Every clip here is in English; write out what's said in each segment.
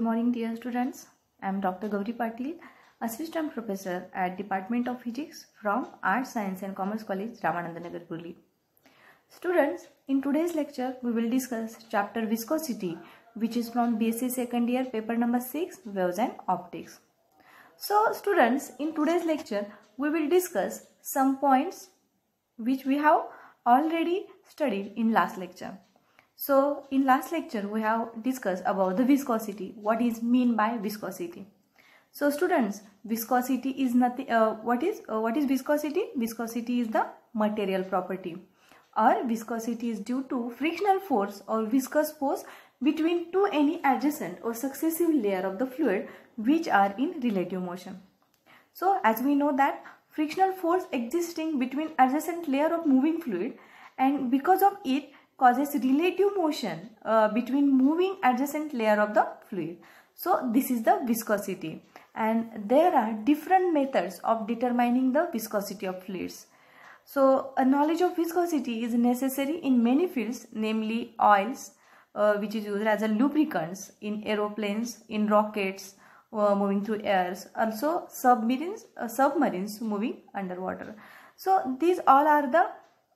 Good morning dear students. I am Dr. Gauri Patil, Assistant Professor at Department of Physics from Arts Science and Commerce College, Ramanandanagar, Purli. Students, in today's lecture we will discuss chapter Viscosity which is from BSc second year paper number 6 Waves and Optics. So students, in today's lecture we will discuss some points which we have already studied in last lecture. So in last lecture we have discussed about the viscosity. What is mean by viscosity? So students, viscosity is nothing. Uh, what is uh, what is viscosity? Viscosity is the material property, or viscosity is due to frictional force or viscous force between two any adjacent or successive layer of the fluid which are in relative motion. So as we know that frictional force existing between adjacent layer of moving fluid and because of it causes relative motion uh, between moving adjacent layer of the fluid. So this is the viscosity and there are different methods of determining the viscosity of fluids. So a knowledge of viscosity is necessary in many fields namely oils uh, which is used as a lubricants in aeroplanes, in rockets, uh, moving through airs, also submarines, uh, submarines moving underwater. So these all are the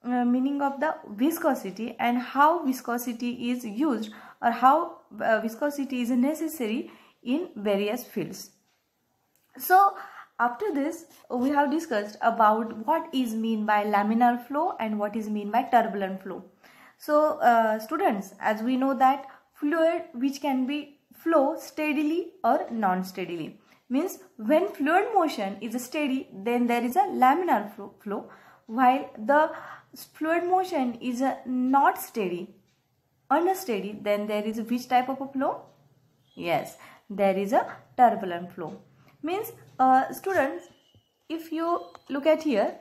uh, meaning of the viscosity and how viscosity is used or how uh, viscosity is necessary in various fields. So after this we have discussed about what is mean by laminar flow and what is mean by turbulent flow. So uh, students as we know that fluid which can be flow steadily or non-steadily means when fluid motion is steady then there is a laminar flow, flow while the fluid motion is not steady, unsteady, then there is which type of a flow? Yes, there is a turbulent flow. Means, uh, students, if you look at here,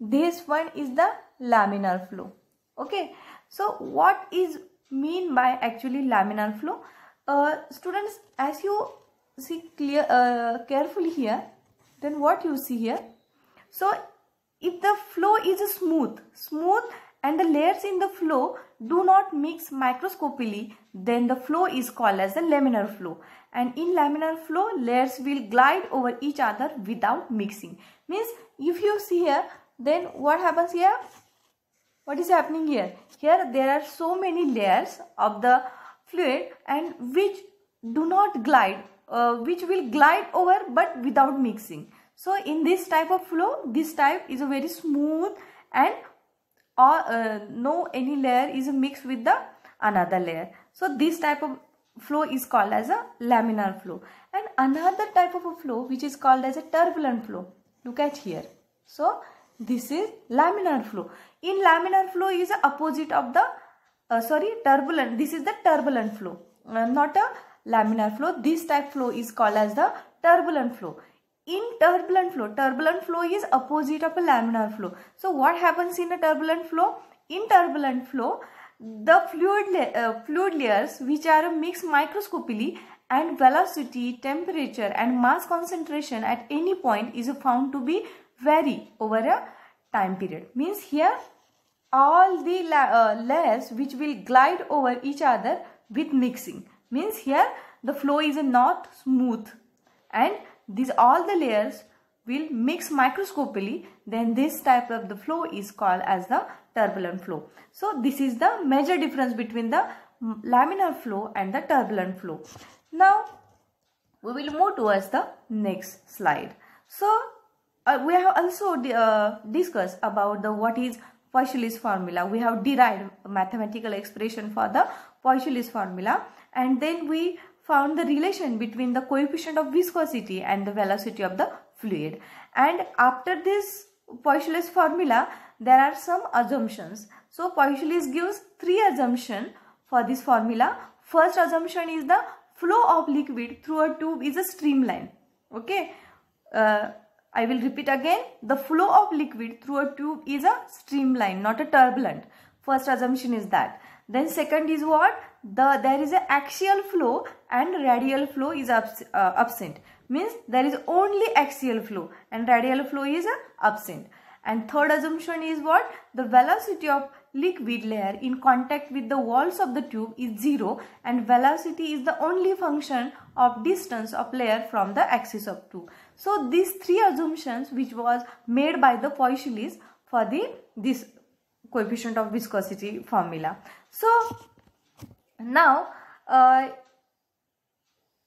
this one is the laminar flow. Okay, so what is mean by actually laminar flow? Uh, students, as you see clear uh, carefully here, then what you see here? So if the flow is smooth, smooth and the layers in the flow do not mix microscopically, then the flow is called as the laminar flow. And in laminar flow, layers will glide over each other without mixing. Means if you see here, then what happens here? What is happening here? Here there are so many layers of the fluid and which do not glide, uh, which will glide over but without mixing. So in this type of flow, this type is a very smooth and or uh, no any layer is mixed with the another layer. So this type of flow is called as a laminar flow. And another type of a flow which is called as a turbulent flow. Look at here. So this is laminar flow. In laminar flow is opposite of the uh, sorry turbulent. This is the turbulent flow, uh, not a laminar flow. This type flow is called as the turbulent flow in turbulent flow turbulent flow is opposite of a laminar flow so what happens in a turbulent flow in turbulent flow the fluid uh, fluid layers which are mixed microscopically and velocity temperature and mass concentration at any point is found to be vary over a time period means here all the la uh, layers which will glide over each other with mixing means here the flow is not smooth and these all the layers will mix microscopically then this type of the flow is called as the turbulent flow. So this is the major difference between the laminar flow and the turbulent flow. Now we will move towards the next slide. So uh, we have also uh, discussed about the what is Poiseuille's formula. We have derived mathematical expression for the Poiseuille's formula and then we found the relation between the coefficient of viscosity and the velocity of the fluid. And after this Poiseuille's formula, there are some assumptions. So Poiseuille's gives three assumptions for this formula. First assumption is the flow of liquid through a tube is a streamline. Okay. Uh, I will repeat again. The flow of liquid through a tube is a streamline, not a turbulent. First assumption is that. Then second is what? the there is an axial flow and radial flow is abs, uh, absent means there is only axial flow and radial flow is uh, absent and third assumption is what the velocity of liquid layer in contact with the walls of the tube is zero and velocity is the only function of distance of layer from the axis of tube so these three assumptions which was made by the Poiseuilles for the this coefficient of viscosity formula so now, uh,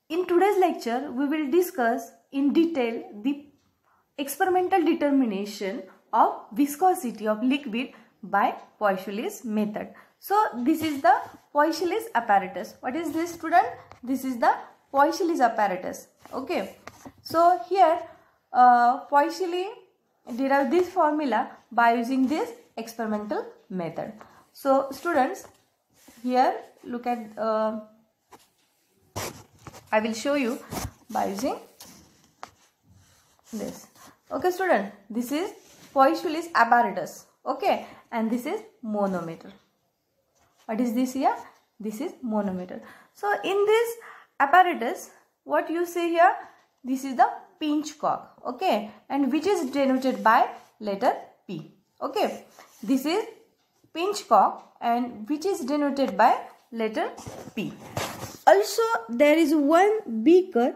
in today's lecture, we will discuss in detail the experimental determination of viscosity of liquid by Poiseuille's method. So, this is the Poiseuille's apparatus. What is this student? This is the Poiseuille's apparatus. Okay. So, here uh, Poiseuille derived this formula by using this experimental method. So, students, here look at uh, I will show you by using this okay student this is Poiseuille's apparatus okay and this is manometer what is this here this is manometer so in this apparatus what you see here this is the pinch cock okay and which is denoted by letter p okay this is pinchcock and which is denoted by letter P. Also there is one beaker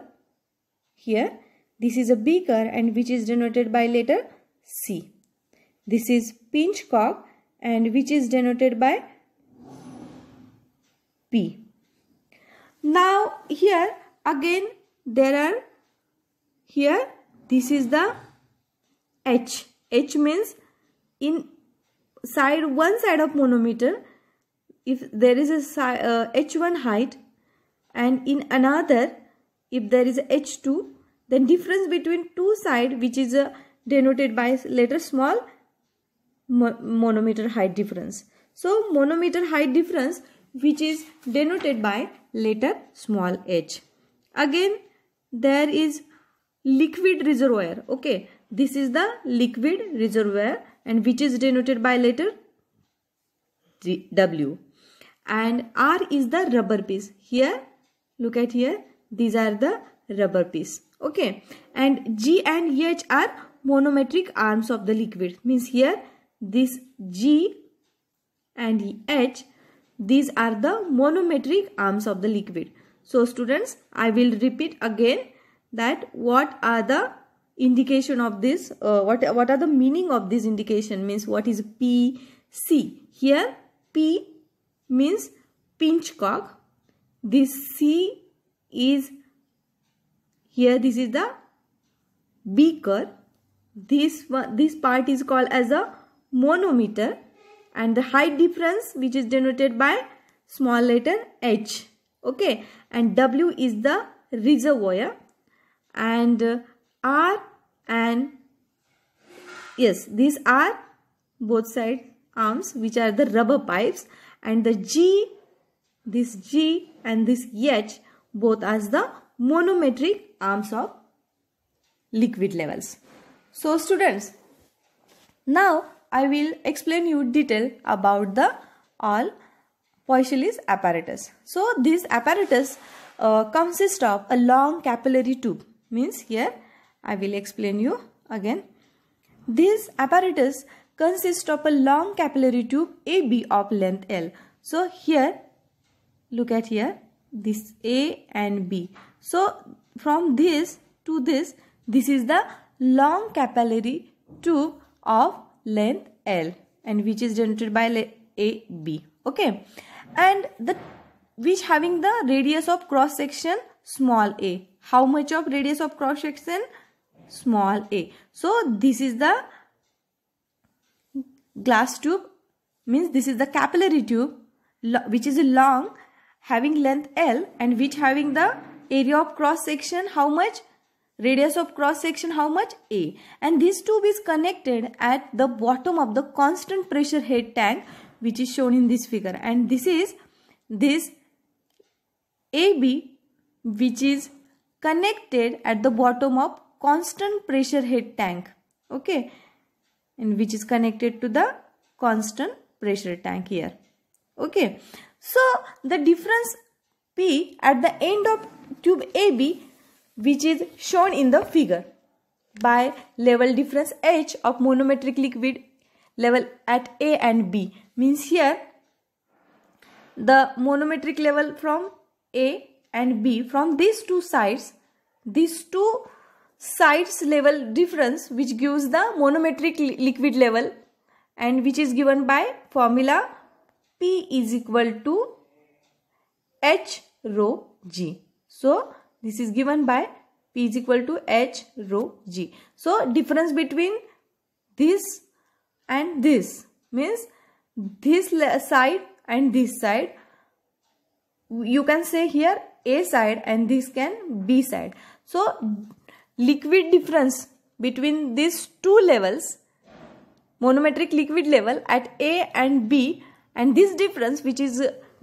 here. This is a beaker and which is denoted by letter C. This is pinchcock and which is denoted by P. Now here again there are here this is the H. H means in side one side of manometer if there is a uh, h1 height and in another if there is a h2 then difference between two side which is uh, denoted by letter small manometer height difference so manometer height difference which is denoted by letter small h again there is liquid reservoir okay this is the liquid reservoir and which is denoted by letter W. And R is the rubber piece. Here, look at here, these are the rubber piece. Okay. And G and H are monometric arms of the liquid. Means here, this G and H, these are the monometric arms of the liquid. So students, I will repeat again that what are the indication of this uh, what what are the meaning of this indication means what is p c here p means pinch cock, this c is here this is the beaker this one this part is called as a monometer and the height difference which is denoted by small letter h okay and w is the reservoir and uh, r and yes these are both side arms which are the rubber pipes and the G this G and this H both as the monometric arms of liquid levels. So students now I will explain you detail about the all Poichelis apparatus. So this apparatus uh, consists of a long capillary tube means here I will explain you again. This apparatus consists of a long capillary tube AB of length L. So here, look at here, this A and B. So from this to this, this is the long capillary tube of length L and which is generated by AB. Okay. And the which having the radius of cross section small a. How much of radius of cross section? small a. So this is the glass tube means this is the capillary tube which is long having length L and which having the area of cross section how much radius of cross section how much A and this tube is connected at the bottom of the constant pressure head tank which is shown in this figure and this is this AB which is connected at the bottom of constant pressure head tank okay and which is connected to the constant pressure tank here okay so the difference p at the end of tube ab which is shown in the figure by level difference h of monometric liquid level at a and b means here the monometric level from a and b from these two sides these two sides level difference which gives the monometric li liquid level and which is given by formula P is equal to H rho G. So, this is given by P is equal to H rho G. So, difference between this and this means this side and this side. You can say here A side and this can B side. So, liquid difference between these two levels monometric liquid level at A and B and this difference which is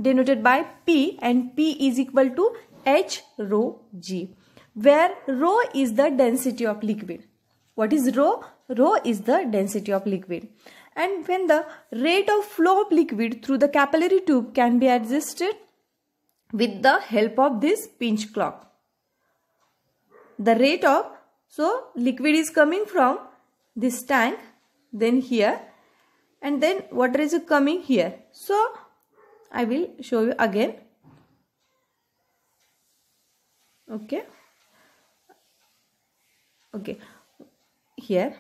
denoted by P and P is equal to H rho G where rho is the density of liquid. What is rho? Rho is the density of liquid. And when the rate of flow of liquid through the capillary tube can be adjusted with the help of this pinch clock the rate of so liquid is coming from this tank then here and then water is coming here so I will show you again okay okay here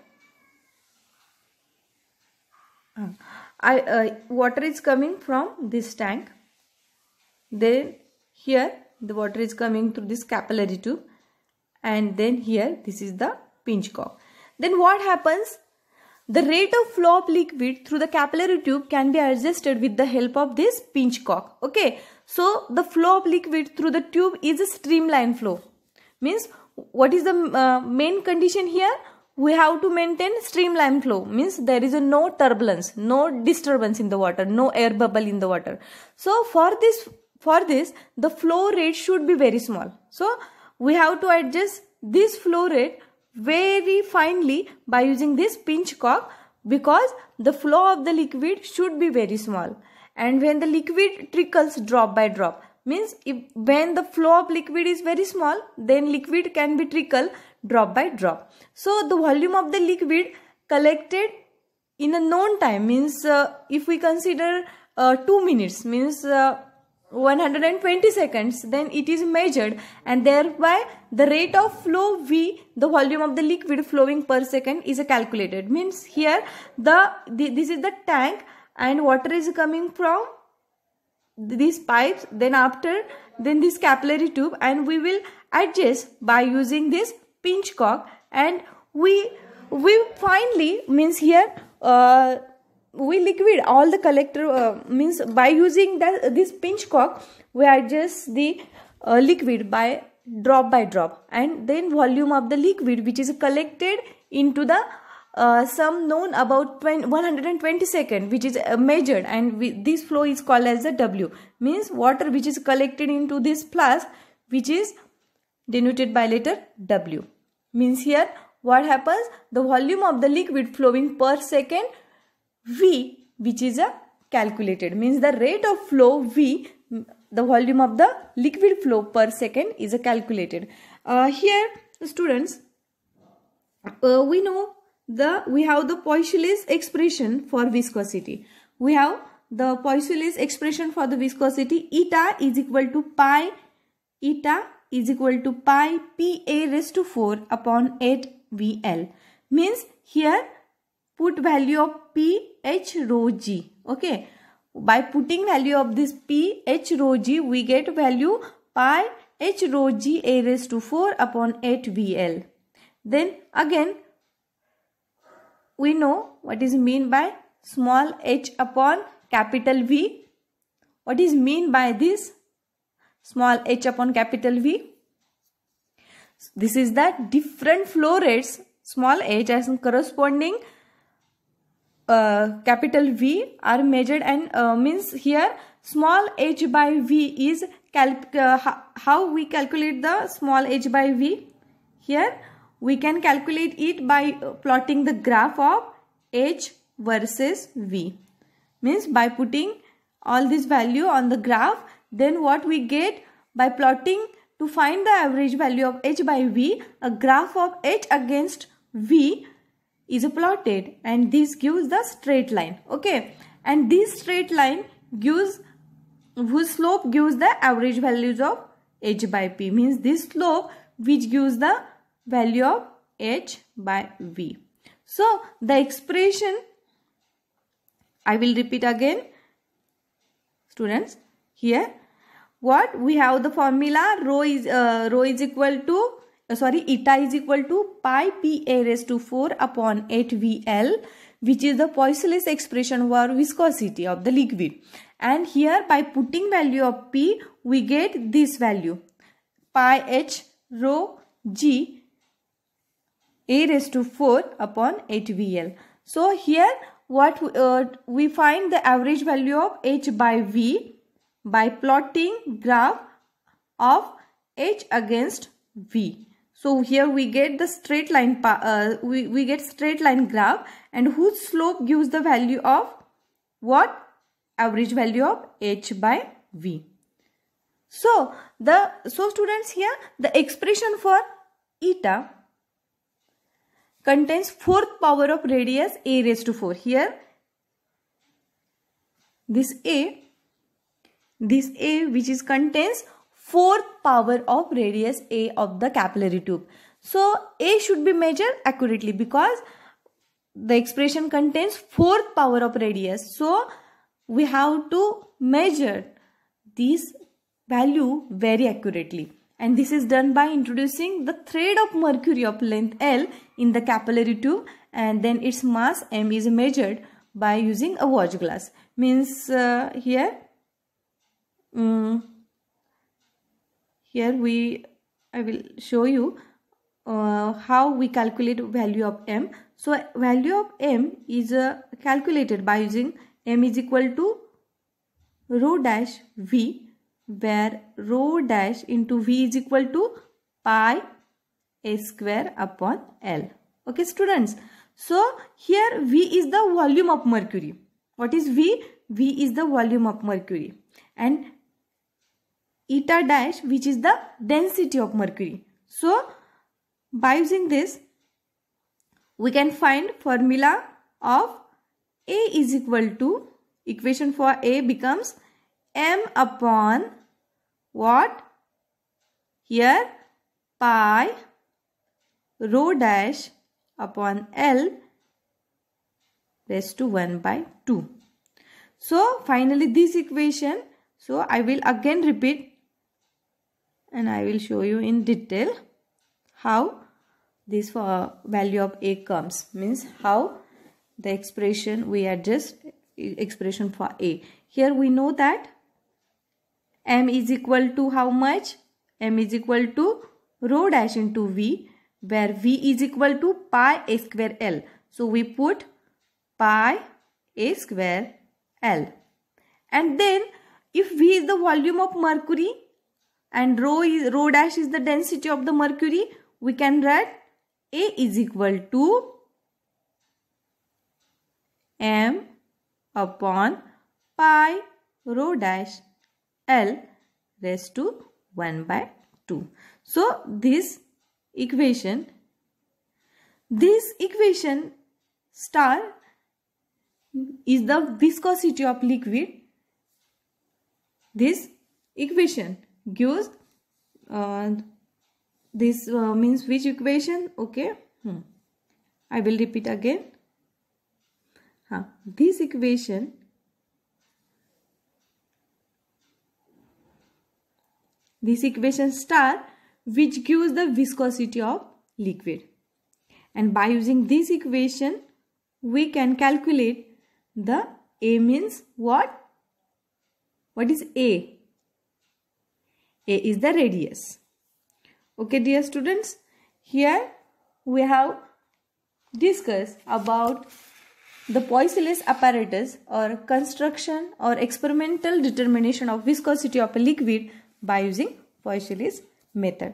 ah. I uh, water is coming from this tank then here the water is coming through this capillary tube and then here this is the pinch cock. Then what happens? The rate of flow of liquid through the capillary tube can be adjusted with the help of this pinch cock. Okay, so the flow of liquid through the tube is a streamline flow. Means what is the uh, main condition here? We have to maintain streamline flow. Means there is no turbulence, no disturbance in the water, no air bubble in the water. So for this, for this, the flow rate should be very small. So we have to adjust this flow rate very finely by using this pinch cock because the flow of the liquid should be very small and when the liquid trickles drop by drop means if, when the flow of liquid is very small then liquid can be trickle drop by drop so the volume of the liquid collected in a known time means uh, if we consider uh, 2 minutes means uh, 120 seconds then it is measured and thereby the rate of flow v the volume of the liquid flowing per second is calculated means here the, the this is the tank and water is coming from these pipes then after then this capillary tube and we will adjust by using this pinch cock and we we finally means here uh, we liquid all the collector uh, means by using that uh, this cock, we adjust the uh, liquid by drop by drop and then volume of the liquid which is collected into the uh, sum known about 20, 120 second which is uh, measured and we, this flow is called as the W means water which is collected into this flask which is denoted by letter W means here what happens the volume of the liquid flowing per second V which is a calculated means the rate of flow V the volume of the liquid flow per second is a calculated. Uh, here students uh, we know the we have the Poiseuille's expression for viscosity. We have the Poiseuille's expression for the viscosity eta is equal to pi eta is equal to pi p a raised to 4 upon 8 VL means here put value of ph rho g. Okay. By putting value of this ph rho g, we get value pi h rho g a raised to 4 upon 8 vl. Then again, we know what is mean by small h upon capital V. What is mean by this? Small h upon capital V. This is that different flow rates, small h as in corresponding uh, capital V are measured and uh, means here small h by V is uh, how we calculate the small h by V. Here we can calculate it by uh, plotting the graph of h versus V. Means by putting all this value on the graph then what we get by plotting to find the average value of h by v a graph of h against v is plotted and this gives the straight line okay and this straight line gives whose slope gives the average values of h by p means this slope which gives the value of h by v so the expression i will repeat again students here what we have the formula rho is uh, rho is equal to uh, sorry eta is equal to pi pa raised to 4 upon 8 vl which is the Poisson's expression for viscosity of the liquid and here by putting value of p we get this value pi h rho g a raised to 4 upon 8 vl so here what uh, we find the average value of h by v by plotting graph of h against v so here we get the straight line, uh, we, we get straight line graph and whose slope gives the value of what? Average value of h by v. So the, so students here, the expression for eta contains fourth power of radius a raised to 4. Here this a, this a which is contains fourth power of radius A of the capillary tube. So A should be measured accurately because the expression contains fourth power of radius. So we have to measure this value very accurately. And this is done by introducing the thread of mercury of length L in the capillary tube and then its mass M is measured by using a watch glass. Means uh, here um, here we I will show you uh, how we calculate value of m. So value of m is uh, calculated by using m is equal to rho dash v where rho dash into v is equal to pi a square upon l. Okay students. So here v is the volume of mercury. What is v? v is the volume of mercury and eta dash which is the density of mercury. So by using this we can find formula of A is equal to equation for A becomes m upon what here pi rho dash upon L raised to 1 by 2. So finally this equation so I will again repeat and I will show you in detail how this for value of a comes means how the expression we adjust expression for a here we know that m is equal to how much m is equal to rho dash into v where v is equal to pi a square l so we put pi a square l and then if v is the volume of mercury and rho is rho dash is the density of the mercury we can write a is equal to m upon pi rho dash l raised to 1 by 2 so this equation this equation star is the viscosity of liquid this equation gives uh, this uh, means which equation okay hmm. I will repeat again huh. this equation this equation star which gives the viscosity of liquid and by using this equation we can calculate the A means what what is A a is the radius. Okay dear students, here we have discussed about the Poiseuille's apparatus or construction or experimental determination of viscosity of a liquid by using Poiseuille's method.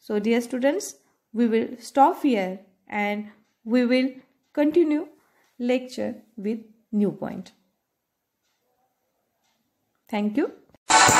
So dear students, we will stop here and we will continue lecture with new point. Thank you.